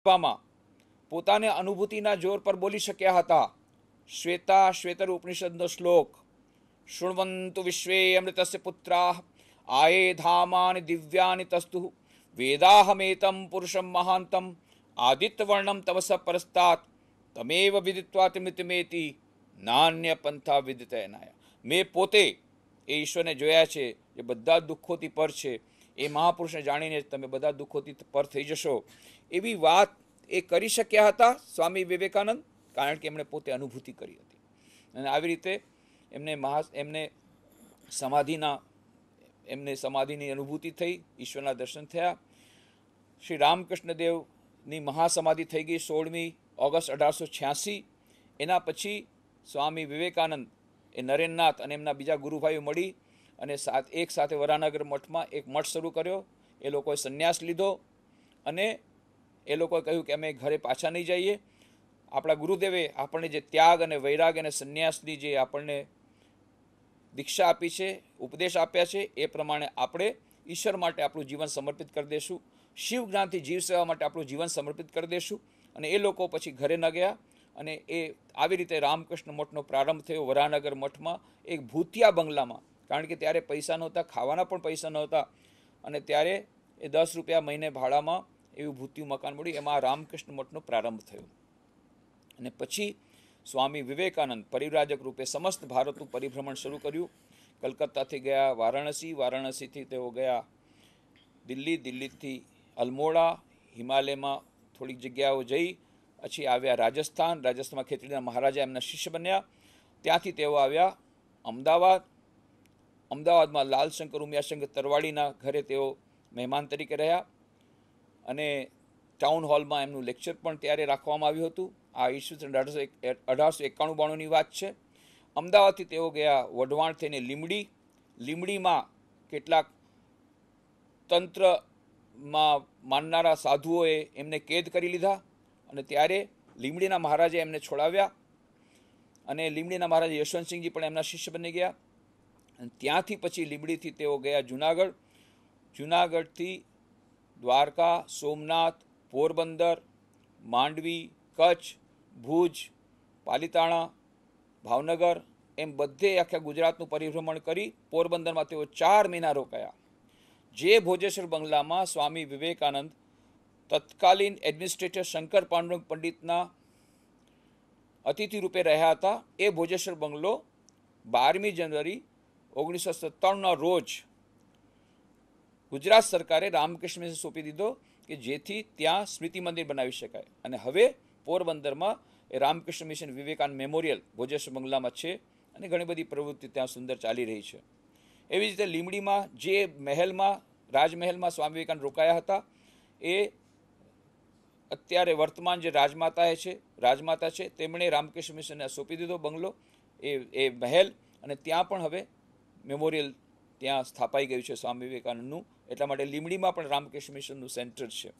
આપવામાં પોતાને અનુભૂતિના જોર પર બોલી શક્યા હતા શ્વેતા શ્વેતર ઉપનિષદનો શ્લોક શૃણવંતુ વિશ્વે અમૃતસ્ય પુત્રા આયે ધામાની દિવ્યાની તસ્તુ વેદાહમેતમ પુરુષમ મહાંતમ આદિત્યવર્ણમ તમસ પરસ્તાત તમેવ વિદિત્વા તિમિતમેતી નાન્ય પંથા વિદિત મેં પોતે એ ઈશ્વરને જોયા છે જે બધા દુઃખોથી પર છે એ મહાપુરુષને જાણીને તમે બધા દુઃખોથી પર થઈ જશો એવી વાત એ કરી શક્યા હતા સ્વામી વિવેકાનંદ કારણ કે એમણે પોતે અનુભૂતિ કરી હતી અને આવી રીતે એમને મહા એમને સમાધિના એમને સમાધિની અનુભૂતિ થઈ ઈશ્વરના દર્શન થયા શ્રી રામકૃષ્ણદેવની મહાસમાધિ થઈ ગઈ સોળમી ઓગસ્ટ અઢારસો છ્યાસી એના પછી સ્વામી વિવેકાનંદ એ નરેન્દ્રનાથ અને એમના બીજા ગુરુભાઈઓ મળી અને સાથ એક સાથે વરાનગર મઠમાં એક મઠ શરૂ કર્યો એ લોકોએ સંન્યાસ લીધો અને એ લોકોએ કહ્યું કે અમે ઘરે પાછા નહીં જઈએ આપણા ગુરુદેવે આપણને જે ત્યાગ અને વૈરાગ અને સંન્યાસની જે આપણને દીક્ષા આપી છે ઉપદેશ આપ્યા છે એ પ્રમાણે આપણે ઈશ્વર માટે આપણું જીવન સમર્પિત કરી દઈશું શિવ જ્ઞાનથી જીવ સેવા માટે આપણું જીવન સમર્પિત કરી દઈશું અને એ લોકો પછી ઘરે ન ગયા અને એ આવી રીતે રામકૃષ્ણ મઠનો પ્રારંભ થયો વરાનગર મઠમાં એક ભૂતિયા બંગલામાં કારણ કે ત્યારે પૈસા નહોતા ખાવાના પણ પૈસા નહોતા અને ત્યારે એ દસ રૂપિયા મહિને ભાડામાં એવું ભૂત્યું મકાન મળ્યું એમાં રામકૃષ્ણ મઠનો પ્રારંભ થયો અને પછી સ્વામી વિવેકાનંદ પરિવ્રાજક રૂપે સમસ્ત ભારતનું પરિભ્રમણ શરૂ કર્યું કલકત્તાથી ગયા વારાણસી વારાણસીથી તેઓ ગયા દિલ્હી દિલ્હીથી અલમોડા હિમાલયમાં થોડીક જગ્યાઓ જઈ પછી આવ્યા રાજસ્થાન રાજસ્થાનમાં ખેતરીના મહારાજા એમના શિષ્ય બન્યા ત્યાંથી તેઓ આવ્યા અમદાવાદ અમદાવાદમાં લાલશંકર ઉમિયાશંકર તરવાડીના ઘરે તેઓ મહેમાન તરીકે રહ્યા અને ટાઉન હોલમાં એમનું લેક્ચર પણ ત્યારે રાખવામાં આવ્યું હતું આ ઈસવીસન અઢારસો અઢારસો એકાણું બાણુંની વાત છે અમદાવાદથી તેઓ ગયા વઢવાણ થઈને લીમડી લીમડીમાં કેટલાક તંત્રમાં માનનારા સાધુઓએ એમને કેદ કરી લીધા અને ત્યારે લીમડીના મહારાજે એમને છોડાવ્યા અને લીમડીના મહારાજ યશવંતસિંહજી પણ એમના શિષ્ય બની ગયા અને ત્યાંથી પછી લીમડીથી તેઓ ગયા જુનાગઢ જુનાગઢથી દ્વારકા સોમનાથ પોરબંદર માંડવી કચ્છ ભુજ પાલીતાણા ભાવનગર એમ બધે આખા ગુજરાતનું પરિભ્રમણ કરી પોરબંદરમાં તેઓ ચાર મહિના રોકાયા જે ભોજેશ્વર બંગલામાં સ્વામી વિવેકાનંદ તત્કાલીન એડમિનિસ્ટ્રેટર શંકર પાંડુરંગ પંડિતના અતિથિ રૂપે રહ્યા હતા એ ભોજેશ્વર બંગલો બારમી જાન્યુઆરી ઓગણીસો સત્તાણુંના રોજ ગુજરાત સરકારે રામકૃષ્ણ મિશન સોંપી દીધો કે જેથી ત્યાં સ્મૃતિ મંદિર બનાવી શકાય અને હવે પોરબંદરમાં એ રામકૃષ્ણ મિશન વિવેકાનંદ મેમોરિયલ ભોજેશ્વર બંગલામાં છે અને ઘણી બધી પ્રવૃત્તિ ત્યાં સુંદર ચાલી રહી છે એવી જ રીતે લીમડીમાં જે મહેલમાં રાજમહેલમાં સ્વામી વિવેકાનંદ રોકાયા હતા એ અત્યારે વર્તમાન જે રાજમાતા છે રાજમાતા છે તેમણે રામકૃષ્ણ મિશનને સોંપી દીધો બંગલો એ એ મહેલ અને ત્યાં પણ હવે મેમોરિયલ ત્યાં સ્થાપાઈ ગયું છે સ્વામી વિવેકાનંદનું એટલા માટે લીમડીમાં પણ રામકૃષ્ણ મિશનનું સેન્ટર છે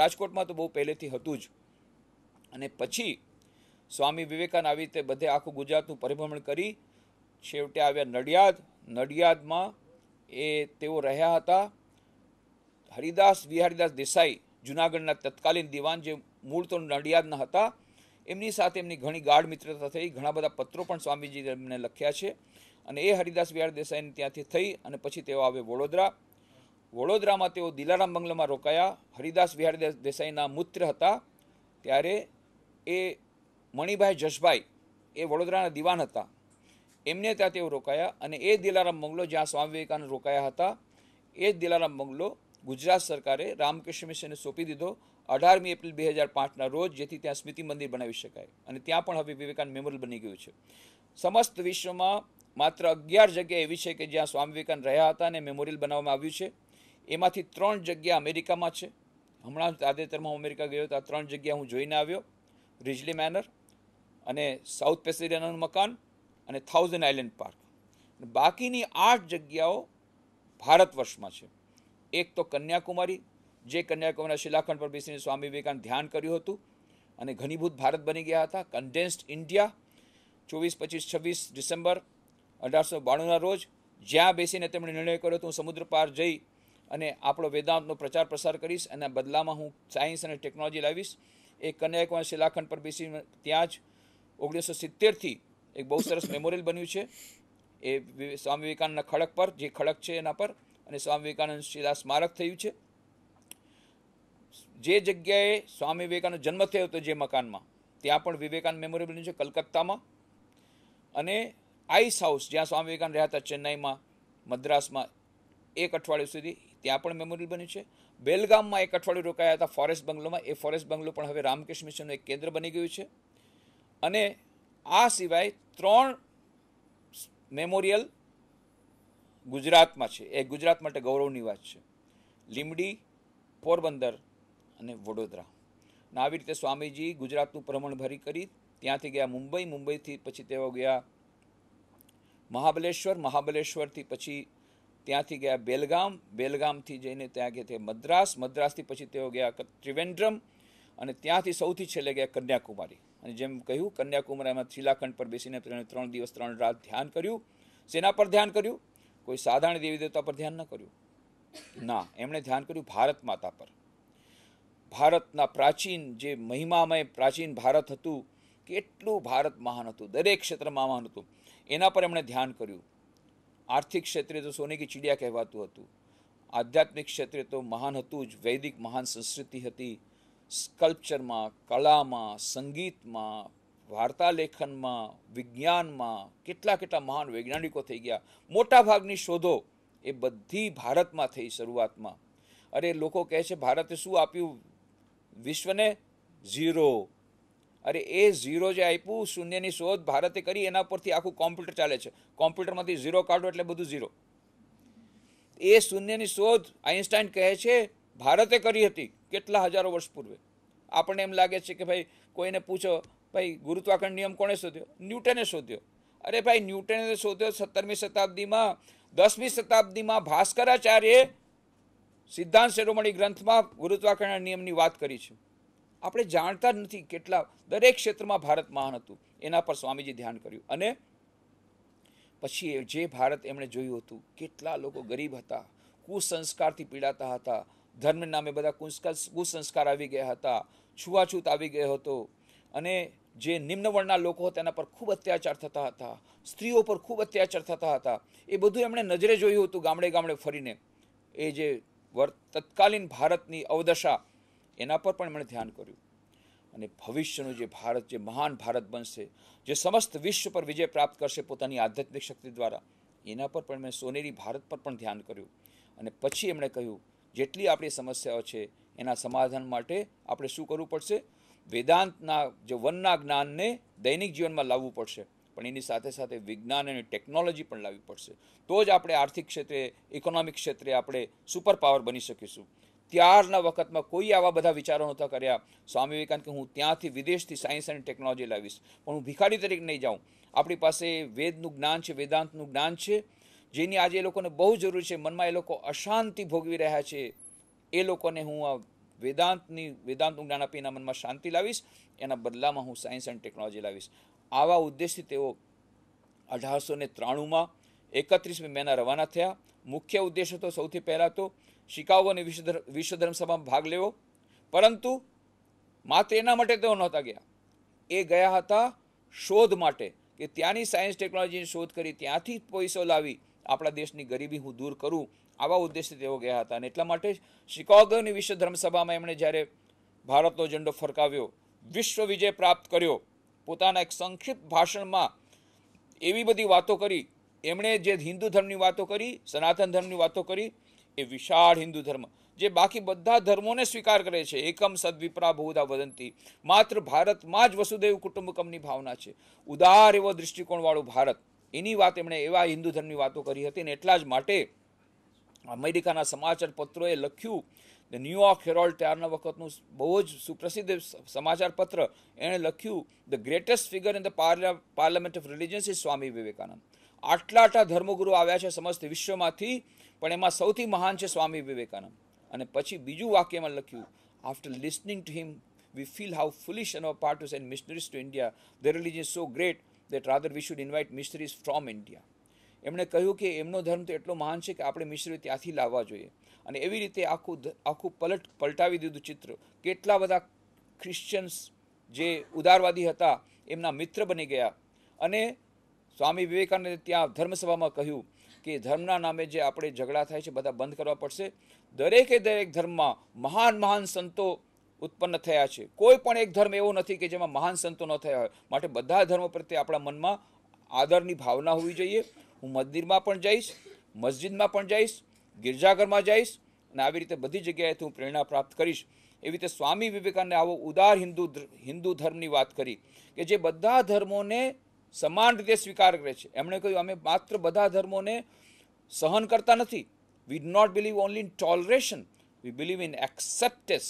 રાજકોટમાં તો બહુ પહેલેથી હતું જ અને પછી સ્વામી વિવેકાનંદ આવી રીતે બધે આખું ગુજરાતનું પરિભ્રમણ કરી છેવટે આવ્યા નડિયાદ નડિયાદમાં એ તેઓ રહ્યા હતા હરિદાસ વિહારીદાસ દેસાઈ જુનાગઢના તત્કાલીન દિવાન જે મૂળ તો નડિયાદના હતા એમની સાથે એમની ઘણી ગાઢ મિત્રતા થઈ ઘણા બધા પત્રો પણ સ્વામીજી એમને લખ્યા છે અને એ હરિદાસ વિહાર દેસાઈને ત્યાંથી થઈ અને પછી તેઓ આવે વડોદરા વડોદરામાં તેઓ દિલારામ બંગલામાં રોકાયા હરિદાસ વિહારદાસ દેસાઈના મિત્ર હતા ત્યારે એ મણિભાઈ જશભાઈ એ વડોદરાના દિવાન હતા એમને ત્યાં તેઓ રોકાયા અને એ દિલારામ બંગલો જ્યાં સ્વામી વિવેકાનંદ રોકાયા હતા એ જ દિલારામ બંગલો ગુજરાત સરકારે રામકૃષ્ણ મિશનને સોંપી દીધો અઢારમી એપ્રિલ બે હજાર પાંચના રોજ જેથી ત્યાં સ્મૃતિ મંદિર બનાવી શકાય અને ત્યાં પણ હવે વિવેકાનંદ મેમોરિયલ બની ગયું છે સમસ્ત વિશ્વમાં માત્ર અગિયાર જગ્યા એવી છે કે જ્યાં સ્વામી વિવેકાનંદ રહ્યા હતા અને મેમોરિયલ બનાવવામાં આવ્યું છે એમાંથી ત્રણ જગ્યા અમેરિકામાં છે હમણાં તાજેતરમાં હું અમેરિકા ગયો તો આ ત્રણ જગ્યા હું જોઈને આવ્યો રિજલી મેનર અને સાઉથ પેસેડિયાનું મકાન અને થાઉઝન્ડ આઇલેન્ડ પાર્ક બાકીની આઠ જગ્યાઓ ભારત વર્ષમાં છે એક તો કન્યાકુમારી જે કન્યાકુમારીના શિલાખંડ પર બેસીને સ્વામી વિવેકાનંદ ધ્યાન કર્યું હતું અને ઘનીભૂત ભારત બની ગયા હતા કન્ડેન્સ્ડ ઇન્ડિયા ચોવીસ પચીસ છવ્વીસ ડિસેમ્બર અઢારસો બાણુંના રોજ જ્યાં બેસીને તેમણે નિર્ણય કર્યો હતો હું સમુદ્ર પાર જઈ અને આપણો વેદાંતનો પ્રચાર પ્રસાર કરીશ અને બદલામાં હું સાયન્સ અને ટેકનોલોજી લાવીશ એ કન્યાકુમારી શિલાખંડ પર બેસી ત્યાં જ ઓગણીસો સિત્તેરથી એક બહુ સરસ મેમોરિયલ બન્યું છે એ સ્વામી વિવેકાનંદના ખડક પર જે ખડક છે એના પર અને સ્વામી વિવેકાનંદ શિલા સ્મારક થયું છે જે જગ્યાએ સ્વામી વિવેકાનંદ જન્મ થયો હતો જે મકાનમાં ત્યાં પણ વિવેકાનંદ મેમોરિયલ બન્યું છે કલકત્તામાં અને આઈસ હાઉસ જ્યાં સ્વામી વિવેકાનંદ રહ્યા હતા ચેન્નાઈમાં મદ્રાસમાં એક અઠવાડિયું સુધી ત્યાં પણ મેમોરિયલ બન્યું છે બેલગામમાં એક અઠવાડિયું રોકાયા હતા ફોરેસ્ટ બંગલોમાં એ ફોરેસ્ટ બંગલો પણ હવે રામકૃષ્ણ મિશનનું એક કેન્દ્ર બની ગયું છે અને આ સિવાય ત્રણ મેમોરિયલ ગુજરાતમાં છે એ ગુજરાત માટે ગૌરવની વાત છે લીમડી પોરબંદર અને વડોદરા અને આવી રીતે સ્વામીજી ગુજરાતનું ભ્રમણભરી કરી ત્યાંથી ગયા મુંબઈ મુંબઈથી પછી તેઓ ગયા મહાબલેશ્વર મહાબલેશ્વરથી પછી ત્યાંથી ગયા બેલગામ બેલગામથી જઈને ત્યાં ગયા તે મદ્રાસ મદ્રાસથી પછી તેઓ ગયા ત્રિવેન્દ્રમ અને ત્યાંથી સૌથી છેલ્લે ગયા કન્યાકુમારી અને જેમ કહ્યું કન્યાકુમારીમાં શિલાખંડ પર બેસીને તેણે ત્રણ દિવસ ત્રણ રાત ધ્યાન કર્યું સેના પર ધ્યાન કર્યું કોઈ સાધારણ દેવી દેવતા પર ધ્યાન ન કર્યું ના એમણે ધ્યાન કર્યું ભારત માતા પર ભારતના પ્રાચીન જે મહિમામય પ્રાચીન ભારત હતું કેટલું ભારત મહાન હતું દરેક ક્ષેત્રમાં મહાન હતું એના પર એમણે ધ્યાન કર્યું આર્થિક ક્ષેત્રે તો સોને કી ચીડિયા કહેવાતું હતું આધ્યાત્મિક ક્ષેત્રે તો મહાન હતું જ વૈદિક મહાન સંસ્કૃતિ હતી સ્કલ્પચરમાં કલામાં સંગીતમાં વાર્તા લેખનમાં વિજ્ઞાનમાં કેટલા કેટલા મહાન વૈજ્ઞાનિકો થઈ ગયા મોટા ભાગની શોધો એ બધી ભારતમાં થઈ શરૂઆતમાં અરે લોકો કહે છે ભારતે શું આપ્યું વિશ્વને ઝીરો અરે એ ઝીરો જે આપ્યું શૂન્યની શોધ ભારતે કરી એના પરથી આખું કોમ્પ્યુટર ચાલે છે કોમ્પ્યુટરમાંથી ઝીરો કાઢો એટલે બધું ઝીરો એ શૂન્યની શોધ આઇન્સ્ટાઈન કહે છે ભારતે કરી હતી કેટલા હજારો વર્ષ પૂર્વે આપણને એમ લાગે છે કે ભાઈ કોઈને પૂછો ભાઈ ગુરુત્વાકર્ષણ નિયમ કોણે શોધ્યો ન્યૂટને શોધ્યો અરે ભાઈ ન્યૂટને શોધ્યો સત્તરમી શતાબ્દીમાં દસમી શતાબ્દીમાં ભાસ્કરાચાર્યે સિદ્ધાંત શિરોમણી ગ્રંથમાં ગુરુત્વાકર્ષણ નિયમની વાત કરી છે આપણે જાણતા જ નથી કેટલા દરેક ક્ષેત્રમાં ભારત મહાન હતું એના પર સ્વામીજી ધ્યાન કર્યું અને પછી જે ભારત એમણે જોયું હતું કેટલા લોકો ગરીબ હતા કુસંસ્કારથી પીડાતા હતા ધર્મ નામે બધા કુસંસ્કાર આવી ગયા હતા છૂવાછૂત આવી ગયો હતો અને જે નિમ્ન વર્ણના લોકો હતા એના પર ખૂબ અત્યાચાર થતા હતા સ્ત્રીઓ પર ખૂબ અત્યાચાર થતા હતા એ બધું એમણે નજરે જોયું હતું ગામડે ગામડે ફરીને એ જે વર તત્કાલીન ભારતની અવદશા એના પર પણ એમણે ધ્યાન કર્યું અને ભવિષ્યનું જે ભારત જે મહાન ભારત બનશે જે સમસ્ત વિશ્વ પર વિજય પ્રાપ્ત કરશે પોતાની આધ્યાત્મિક શક્તિ દ્વારા એના પર પણ મેં સોનેરી ભારત પર પણ ધ્યાન કર્યું અને પછી એમણે કહ્યું જેટલી આપણી સમસ્યાઓ છે એના સમાધાન માટે આપણે શું કરવું પડશે વેદાંતના જે વનના જ્ઞાનને દૈનિક જીવનમાં લાવવું પડશે પણ એની સાથે સાથે વિજ્ઞાન અને ટેકનોલોજી પણ લાવવી પડશે તો જ આપણે આર્થિક ક્ષેત્રે ઇકોનોમિક ક્ષેત્રે આપણે સુપર પાવર બની શકીશું ત્યારના વખતમાં કોઈ આવા બધા વિચારો નહોતા કર્યા સ્વામી વિવેકાનંદ કે હું ત્યાંથી વિદેશથી સાયન્સ અને ટેકનોલોજી લાવીશ પણ હું ભિખારી તરીકે નહીં જાઉં આપણી પાસે વેદનું જ્ઞાન છે વેદાંતનું જ્ઞાન છે જેની આજે એ લોકોને બહુ જરૂર છે મનમાં એ લોકો અશાંતિ ભોગવી રહ્યા છે એ લોકોને હું આ વેદાંતની વેદાંતનું જ્ઞાન આપી એના મનમાં શાંતિ લાવીશ એના બદલામાં હું સાયન્સ એન્ડ ટેકનોલોજી લાવીશ આવા ઉદ્દેશથી તેઓ અઢારસો ને ત્રાણુંમાં એકત્રીસમી મેના રવાના થયા મુખ્ય ઉદ્દેશ હતો સૌથી પહેલાં તો શિકાઓની વિશ્વ ધર્મ સભામાં ભાગ લેવો પરંતુ માત્ર એના માટે તેઓ નહોતા ગયા એ ગયા હતા શોધ માટે કે ત્યાંની સાયન્સ ટેકનોલોજીની શોધ કરી ત્યાંથી પૈસો લાવી આપણા દેશની ગરીબી હું દૂર કરું આવા ઉદ્દેશથી તેઓ ગયા હતા અને એટલા માટે શિકાગોની વિશ્વ ધર્મસભામાં એમણે જ્યારે ભારતનો ઝંડો ફરકાવ્યો વિશ્વ વિજય પ્રાપ્ત કર્યો પોતાના એક સંક્ષિપ્ત ભાષણમાં એવી બધી વાતો કરી એમણે જે હિન્દુ ધર્મની વાતો કરી સનાતન ધર્મની વાતો કરી એ વિશાળ હિન્દુ ધર્મ જે બાકી બધા ધર્મોને સ્વીકાર કરે છે એકમ સદ્વિપ્રા બહુધા વદંતી માત્ર ભારતમાં જ વસુદેવ કુટુંબકમની ભાવના છે ઉદાર એવો દૃષ્ટિકોણવાળું ભારત એની વાત એમણે એવા હિન્દુ ધર્મની વાતો કરી હતી ને એટલા જ માટે અમેરિકાના સમાચાર પત્રોએ લખ્યું ધ ન્યૂયોર્ક હેરોલ્ડ ત્યારના વખતનું બહુ જ સુપ્રસિદ્ધ સમાચાર પત્ર એણે લખ્યું the greatest figure in the parliament of religions is Swami Vivekananda આટલા આટલા ધર્મગુરુ આવ્યા છે સમસ્ત વિશ્વમાંથી પણ એમાં સૌથી મહાન છે સ્વામી વિવેકાનંદ અને પછી બીજું વાક્યમાં લખ્યું after listening to him we feel how foolish and our pastors and missionaries to India the religion so great that rather we should invite missionaries from India એમણે કહ્યું કે એમનો ધર્મ તો એટલો મહાન છે કે આપણે મિશ્રી ત્યાંથી લાવવા જોઈએ અને એવી રીતે આખું આખું પલટ પલટાવી દીધું ચિત્ર કેટલા બધા ક્રિશ્ચિયન્સ જે ઉદારવાદી હતા એમના મિત્ર બની ગયા અને સ્વામી વિવેકાનંદે ત્યાં ધર્મસભામાં કહ્યું કે ધર્મના નામે જે આપણે ઝઘડા થાય છે બધા બંધ કરવા પડશે દરેકે દરેક ધર્મમાં મહાન મહાન સંતો ઉત્પન્ન થયા છે કોઈ પણ એક ધર્મ એવો નથી કે જેમાં મહાન સંતો ન થયા હોય માટે બધા ધર્મો પ્રત્યે આપણા મનમાં આદરની ભાવના હોવી જોઈએ હું મંદિરમાં પણ જઈશ મસ્જિદમાં પણ જઈશ ગિરજાઘરમાં જઈશ અને આવી રીતે બધી જગ્યાએથી હું પ્રેરણા પ્રાપ્ત કરીશ એવી રીતે સ્વામી વિવેકાનંદે આવો ઉદાર હિન્દુ હિન્દુ ધર્મની વાત કરી કે જે બધા ધર્મોને સમાન રીતે સ્વીકાર કરે છે એમણે કહ્યું અમે માત્ર બધા ધર્મોને સહન કરતા નથી we not believe only in toleration we believe in acceptance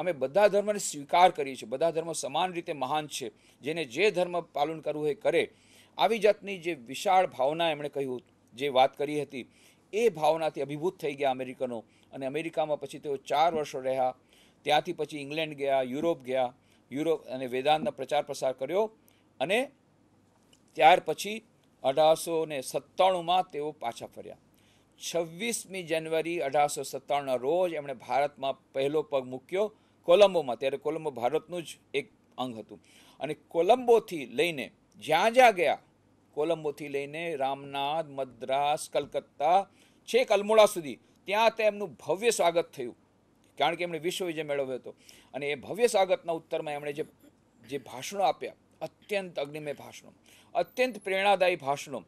અમે બધા ધર્મને સ્વીકાર કરીએ છીએ બધા ધર્મ સમાન રીતે મહાન છે જેને જે ધર્મ પાલન કરવું એ કરે આવી જાતની જે વિશાળ ભાવના એમણે કહ્યું જે વાત કરી હતી એ ભાવનાથી અભિભૂત થઈ ગયા અમેરિકનો અને અમેરિકામાં પછી તેઓ ચાર વર્ષો રહ્યા ત્યાંથી પછી ઇંગ્લેન્ડ ગયા યુરોપ ગયા યુરોપ અને વેદાંતનો પ્રચાર પ્રસાર કર્યો અને ત્યાર પછી અઢારસો ને સત્તાણુંમાં તેઓ પાછા ફર્યા છવ્વીસમી જાન્યુઆરી અઢારસો સત્તાણુંના રોજ એમણે ભારતમાં પહેલો પગ મૂક્યો કોલંબોમાં ત્યારે કોલંબો ભારતનું જ એક અંગ હતું અને કોલંબોથી લઈને જ્યાં જ્યાં ગયા કોલંબોથી લઈને રામનાથ મદ્રાસ કલકત્તા છેક અલમોડા સુધી ત્યાં તેમનું ભવ્ય સ્વાગત થયું કારણ કે એમણે વિશ્વ વિજય મેળવ્યો હતો અને એ ભવ્ય સ્વાગતના ઉત્તરમાં એમણે જે જે ભાષણો આપ્યા અત્યંત અગ્નિમય ભાષણો અત્યંત પ્રેરણાદાયી ભાષણો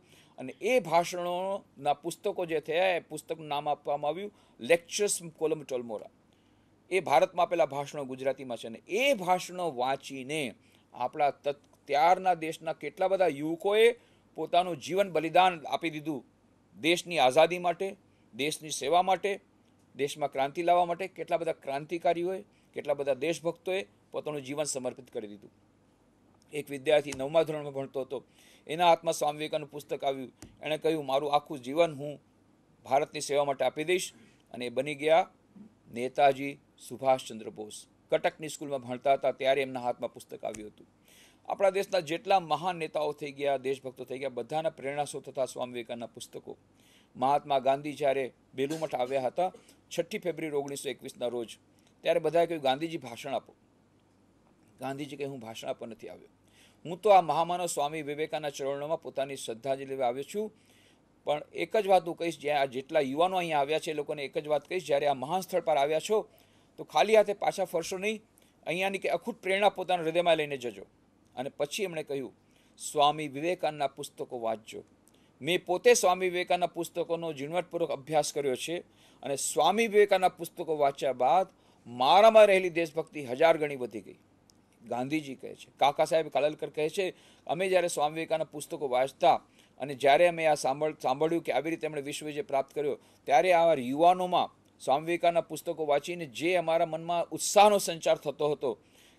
અને એ ભાષણોના પુસ્તકો જે થયા એ પુસ્તકનું નામ આપવામાં આવ્યું લેક્ચર્સ કોલમ ટોલમોરા એ ભારતમાં આપેલા ભાષણો ગુજરાતીમાં છે અને એ ભાષણો વાંચીને આપણા ત્યારના દેશના કેટલા બધા યુવકોએ પોતાનું જીવન બલિદાન આપી દીધું દેશની આઝાદી માટે દેશની સેવા માટે દેશમાં ક્રાંતિ લાવવા માટે કેટલા બધા ક્રાંતિકારીઓએ કેટલા બધા દેશભક્તોએ પોતાનું જીવન સમર્પિત કરી દીધું એક વિદ્યાર્થી નવમા ધોરણમાં ભણતો હતો એના હાથમાં સ્વામી વિવેકાનું પુસ્તક આવ્યું એણે કહ્યું મારું આખું જીવન હું ભારતની સેવા માટે આપી દઈશ અને એ બની ગયા નેતાજી સુભાષચંદ્ર બોઝ કટકની સ્કૂલમાં ભણતા હતા ત્યારે એમના હાથમાં પુસ્તક આવ્યું હતું આપણા દેશના જેટલા મહાન નેતાઓ થઈ ગયા દેશભક્તો થઈ ગયા બધાના પ્રેરણા સ્ત્રોત હતા સ્વામી વિવેકાનંદના પુસ્તકો મહાત્મા ગાંધી જ્યારે બેલુમઠ આવ્યા હતા છઠ્ઠી ફેબ્રુઆરી ઓગણીસો એકવીસના રોજ ત્યારે બધાએ કહ્યું ગાંધીજી ભાષણ આપો ગાંધીજી કહે હું ભાષણ આપવા નથી આવ્યો હું તો આ મહામાનવ સ્વામી વિવેકાના ચરણોમાં પોતાની શ્રદ્ધાંજલિ આવ્યો છું પણ એક જ વાત હું કહીશ જ્યાં આ જેટલા યુવાનો અહીંયા આવ્યા છે એ લોકોને એક જ વાત કહીશ જ્યારે આ મહાન સ્થળ પર આવ્યા છો તો ખાલી હાથે પાછા ફરશો નહીં અહીંયાની કે અખૂટ પ્રેરણા પોતાના હૃદયમાં લઈને જજો અને પછી એમણે કહ્યું સ્વામી વિવેકાનંદના પુસ્તકો વાંચજો મેં પોતે સ્વામી વિવેકાનંદના પુસ્તકોનો ઝીણવટપૂર્વક અભ્યાસ કર્યો છે અને સ્વામી વિવેકાનંદના પુસ્તકો વાંચ્યા બાદ મારામાં રહેલી દેશભક્તિ હજાર ગણી વધી ગઈ ગાંધીજી કહે છે કાકા સાહેબ કાલલકર કહે છે અમે જ્યારે સ્વામી વિવેકાનંદના પુસ્તકો વાંચતા અને જ્યારે અમે આ સાંભળ સાંભળ્યું કે આવી રીતે એમણે વિશ્વ વિજય પ્રાપ્ત કર્યો ત્યારે આવા યુવાનોમાં સ્વામી વિવેકાનંદના પુસ્તકો વાંચીને જે અમારા મનમાં ઉત્સાહનો સંચાર થતો હતો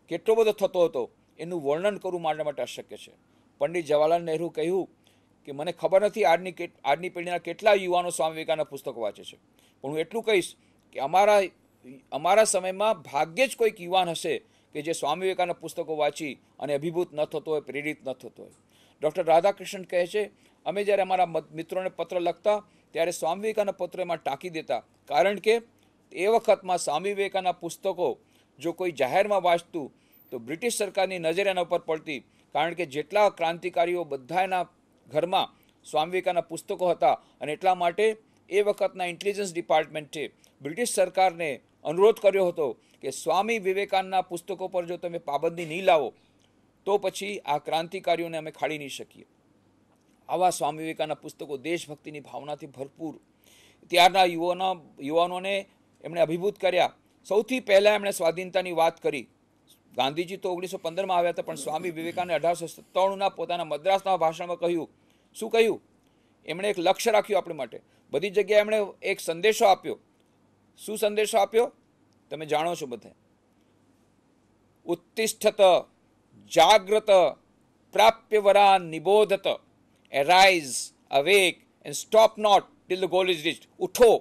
કેટલો બધો થતો હતો એનું વર્ણન કરવું મારા માટે અશક્ય છે પંડિત જવાહરલાલ નહેરુ કહ્યું કે મને ખબર નથી આજની આજની પેઢીના કેટલા યુવાનો સ્વામી વિવેકાનંદના પુસ્તકો વાંચે છે પણ હું એટલું કહીશ કે અમારા અમારા સમયમાં ભાગ્યે જ કોઈક યુવાન હશે કે જે સ્વામી વિવેકાનંદના પુસ્તકો વાંચી અને અભિભૂત ન થતો હોય પ્રેરિત ન થતો હોય ડૉક્ટર રાધાકૃષ્ણન કહે છે અમે જ્યારે અમારા મિત્રોને પત્ર લખતા ત્યારે સ્વામી વિવેકાના પત્ર એમાં ટાંકી દેતા કારણ કે એ વખતમાં સ્વામી વિવેકાના પુસ્તકો જો કોઈ જાહેરમાં વાંચતું તો બ્રિટિશ સરકારની નજર એના ઉપર પડતી કારણ કે જેટલા ક્રાંતિકારીઓ બધા એના ઘરમાં સ્વામી વિવેકાના પુસ્તકો હતા અને એટલા માટે એ વખતના ઇન્ટેલિજન્સ ડિપાર્ટમેન્ટે બ્રિટિશ સરકારને અનુરોધ કર્યો હતો કે સ્વામી વિવેકાનંદના પુસ્તકો પર જો તમે પાબંદી નહીં લાવો તો પછી આ ક્રાંતિકારીઓને અમે ખાડી નહીં શકીએ આવા સ્વામી વિવેકાના પુસ્તકો દેશભક્તિની ભાવનાથી ભરપૂર ત્યારના યુવાનો યુવાનોને એમણે અભિભૂત કર્યા સૌથી પહેલાં એમણે સ્વાધીનતાની વાત કરી ગાંધીજી તો ઓગણીસો પંદરમાં આવ્યા હતા પણ સ્વામી વિવેકાનંદ અઢારસો સત્તાણુંના પોતાના મદ્રાસના ભાષણમાં કહ્યું શું કહ્યું એમણે એક લક્ષ્ય રાખ્યું આપણી માટે બધી જગ્યાએ એમણે એક સંદેશો આપ્યો શું સંદેશો આપ્યો તમે જાણો છો બધે ઉત્તિષ્ઠત જાગ્રત પ્રાપ્ય વરા નિબોધત arise awake and stop not till the goal is reach ઉઠો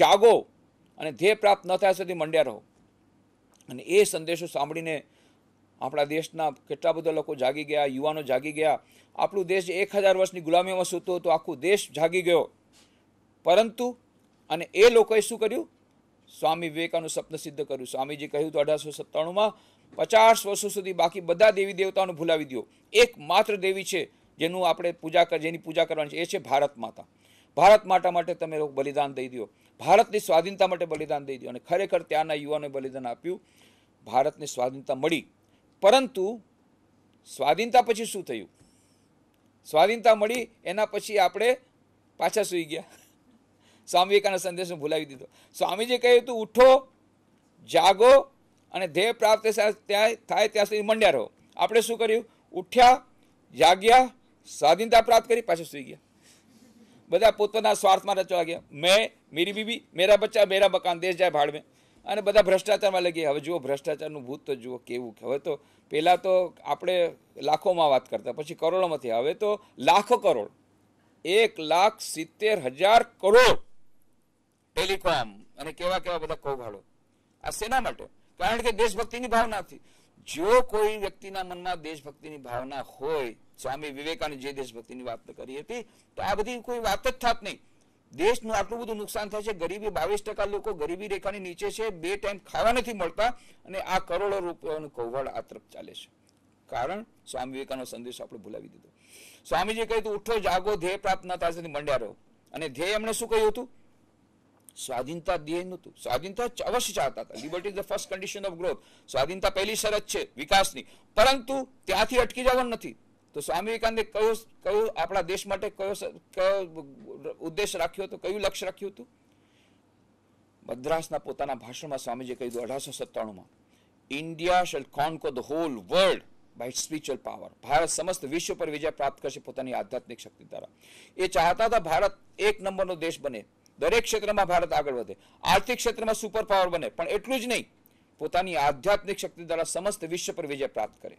જાગો અને ધ્યેય પ્રાપ્ત ન થયા સુધી મંડ્યા રહો અને એ સંદેશો સાંભળીને આપણા દેશના કેટલા બધા લોકો જાગી ગયા યુવાનો જાગી ગયા આપણું દેશ એક હજાર વર્ષની ગુલામીમાં સૂતો હતો આખો દેશ જાગી ગયો પરંતુ અને એ લોકોએ શું કર્યું સ્વામી વિવેકાનું સ્વપ્ન સિદ્ધ કર્યું સ્વામીજી કહ્યું તો અઢારસો સત્તાણુંમાં પચાસ વર્ષો સુધી બાકી બધા દેવી દેવતાઓને ભૂલાવી દો એકમાત્ર દેવી છે જેનું આપણે પૂજા જેની પૂજા કરવાની છે એ છે ભારત માતા ભારત માટે માટે તમે લોકો બલિદાન દઈ દો ભારતની સ્વાધીનતા માટે બલિદાન દઈ દો અને ખરેખર ત્યાંના યુવાને બલિદાન આપ્યું ભારતની સ્વાધીનતા મળી પરંતુ સ્વાધીનતા પછી શું થયું સ્વાધીનતા મળી એના પછી આપણે પાછા સુઈ ગયા સ્વામી વિવેકાનંદ સંદેશને ભૂલાવી દીધો સ્વામીજી કહ્યું હતું ઉઠો જાગો અને ધ્યેય પ્રાપ્ત ત્યાં થાય ત્યાં સુધી મંડ્યા રહો આપણે શું કર્યું ઉઠ્યા જાગ્યા સ્વાધીનતા પ્રાપ્ત કરી પાછા સૂઈ ગયા બધા પોતાના સ્વાર્થમાં રચવા ગયા મેં મેરી બીબી મેરા બચ્ચા મેરા મકાન દેશ જાય ભાડમે અને બધા ભ્રષ્ટાચારમાં ગયા હવે જુઓ ભ્રષ્ટાચારનું ભૂત તો જુઓ કેવું હવે તો પહેલાં તો આપણે લાખોમાં વાત કરતા પછી કરોડોમાંથી હવે તો લાખો કરોડ એક લાખ સિત્તેર હજાર કરોડ ટેલિકોમ અને કેવા કેવા બધા કૌભાડો આ શેના માટે કારણ કે દેશભક્તિની ભાવનાથી જો કોઈ વ્યક્તિના મનમાં દેશભક્તિની ભાવના હોય સ્વામી વિવેકાનંદ જે દેશભક્તિની વાત કરી હતી તો આ બધી કોઈ વાત જ થાત નહીં દેશનું આટલું બધું નુકસાન થાય છે ગરીબી બાવીસ ટકા લોકો ગરીબી રેખાની નીચે છે બે ટાઈમ ખાવા નથી મળતા અને આ કરોડો રૂપિયાનું કૌભાંડ આ તરફ ચાલે છે કારણ સ્વામી વિવેકાનંદ સંદેશ આપણે ભૂલાવી દીધો સ્વામીજી કહ્યું ઉઠો જાગો ધ્યેય પ્રાપ્ત ન થાય મંડ્યા રહો અને ધ્યેય એમણે શું કહ્યું હતું સ્વાધીનતા ધ્યેય નહોતું સ્વાધીનતા અવશ્ય ચાહતા હતા liberty is the first condition of growth સ્વાધીનતા પહેલી શરત છે વિકાસની પરંતુ ત્યાંથી અટકી જવાનું નથી તો સ્વામી વિવેકાનંદે કયો કયો આપણા દેશ માટે કયો કયો ઉદ્દેશ રાખ્યો હતો કયું લક્ષ્ય રાખ્યું હતું મદ્રાસના પોતાના ભાષણમાં સ્વામીજીએ કહ્યું અઢારસો સત્તાણુંમાં India shall conquer the whole world by spiritual power ભારત સમસ્ત વિશ્વ પર વિજય પ્રાપ્ત કરશે પોતાની આધ્યાત્મિક શક્તિ દ્વારા એ ચાહતા હતા ભારત એક નંબરનો દેશ બને દરેક ક્ષેત્રમાં ભારત આગળ વધે આર્થિક ક્ષેત્રમાં સુપર પાવર બને પણ એટલું જ નહીં પોતાની આધ્યાત્મિક શક્તિ દ્વારા સમસ્ત વિશ્વ પર વિજય પ્રાપ્ત કરે